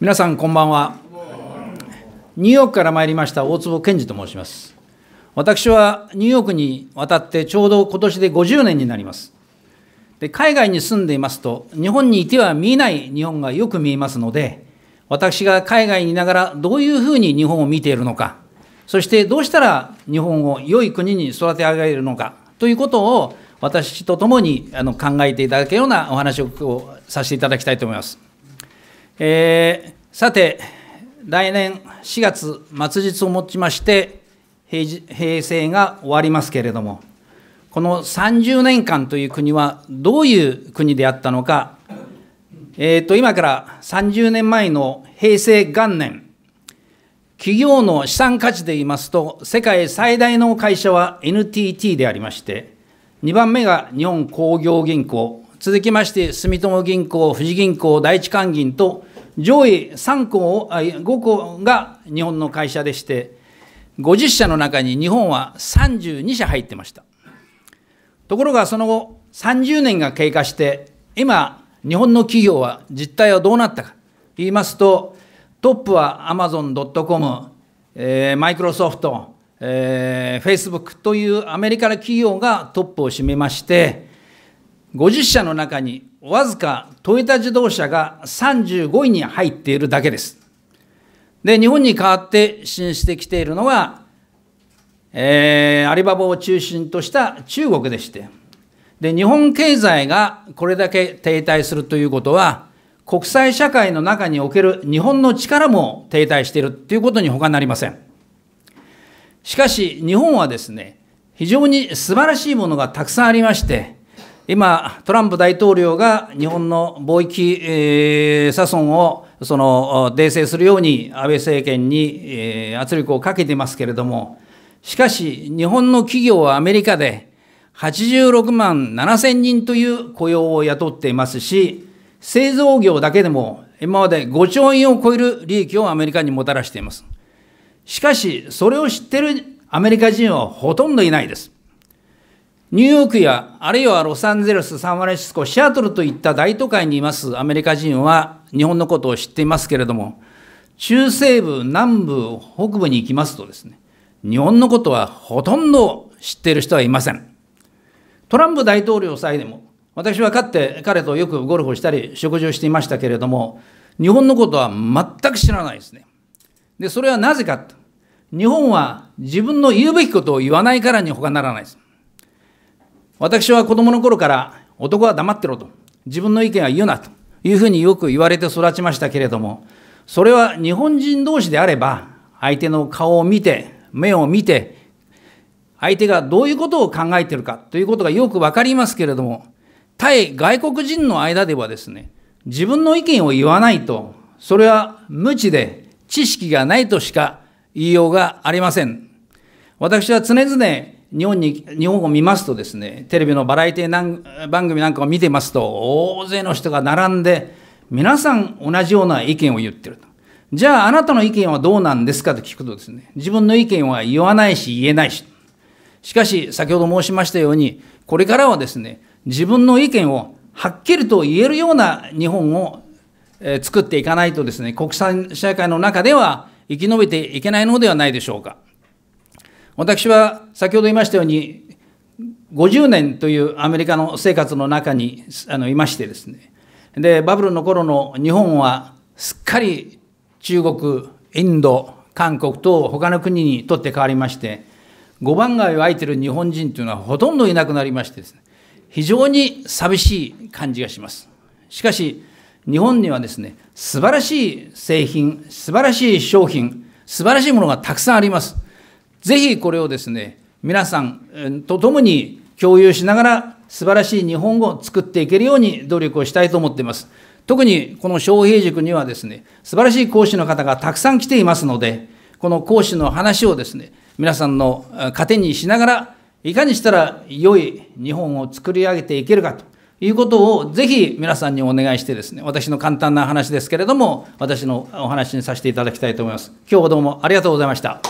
皆さんこんばんはニューヨークから参りました大坪健二と申します私はニューヨークに渡ってちょうど今年で50年になりますで海外に住んでいますと日本にいては見えない日本がよく見えますので私が海外にいながらどういうふうに日本を見ているのかそしてどうしたら日本を良い国に育て上げるのかということを私と共にあの考えていただくようなお話をさせていただきたいと思います。えー、さて、来年4月末日をもちまして、平成が終わりますけれども、この30年間という国はどういう国であったのか、えー、と今から30年前の平成元年、企業の資産価値で言いますと、世界最大の会社は NTT でありまして、2番目が日本工業銀行、続きまして住友銀行、富士銀行、第一関銀と上位3校5校が日本の会社でして50社の中に日本は32社入ってましたところがその後30年が経過して今日本の企業は実態はどうなったか言いますとトップはアマゾン・ドット・コムマイクロソフトフェイスブックというアメリカの企業がトップを占めまして50社の中にわずかトヨタ自動車が35位に入っているだけです。で、日本に代わって進してきているのは、えー、アリババを中心とした中国でして、で、日本経済がこれだけ停滞するということは、国際社会の中における日本の力も停滞しているということに他なりません。しかし、日本はですね、非常に素晴らしいものがたくさんありまして、今、トランプ大統領が日本の貿易、えー、損をその訂正するように安倍政権に、えー、圧力をかけてますけれども、しかし、日本の企業はアメリカで86万7千人という雇用を雇っていますし、製造業だけでも今まで5兆円を超える利益をアメリカにもたらしています。しかし、それを知っているアメリカ人はほとんどいないです。ニューヨークやあるいはロサンゼルス、サンフランシスコ、シアトルといった大都会にいますアメリカ人は日本のことを知っていますけれども、中西部、南部、北部に行きますとですね、日本のことはほとんど知っている人はいません。トランプ大統領さえでも、私はかって彼とよくゴルフをしたり食事をしていましたけれども、日本のことは全く知らないですね。で、それはなぜか日本は自分の言うべきことを言わないからに他ならないです。私は子供の頃から男は黙ってろと、自分の意見は言うなというふうによく言われて育ちましたけれども、それは日本人同士であれば、相手の顔を見て、目を見て、相手がどういうことを考えているかということがよくわかりますけれども、対外国人の間ではですね、自分の意見を言わないと、それは無知で知識がないとしか言いようがありません。私は常々日本に、日本を見ますとですね、テレビのバラエティなん番組なんかを見てますと、大勢の人が並んで、皆さん同じような意見を言ってると。じゃあ、あなたの意見はどうなんですかと聞くとですね、自分の意見は言わないし言えないし。しかし、先ほど申しましたように、これからはですね、自分の意見をはっきりと言えるような日本を作っていかないとですね、国際社会の中では生き延びていけないのではないでしょうか。私は先ほど言いましたように50年というアメリカの生活の中にあのいましてですねでバブルの頃の日本はすっかり中国インド韓国と他の国にとって変わりまして5番街を空いてる日本人というのはほとんどいなくなりましてですね非常に寂しい感じがしますしかし日本にはですね素晴らしい製品素晴らしい商品素晴らしいものがたくさんありますぜひこれをですね、皆さんと共に共有しながら素晴らしい日本語を作っていけるように努力をしたいと思っています。特にこの昌平塾にはですね、素晴らしい講師の方がたくさん来ていますので、この講師の話をですね、皆さんの糧にしながら、いかにしたら良い日本を作り上げていけるかということをぜひ皆さんにお願いしてですね、私の簡単な話ですけれども、私のお話にさせていただきたいと思います。今日はどうもありがとうございました。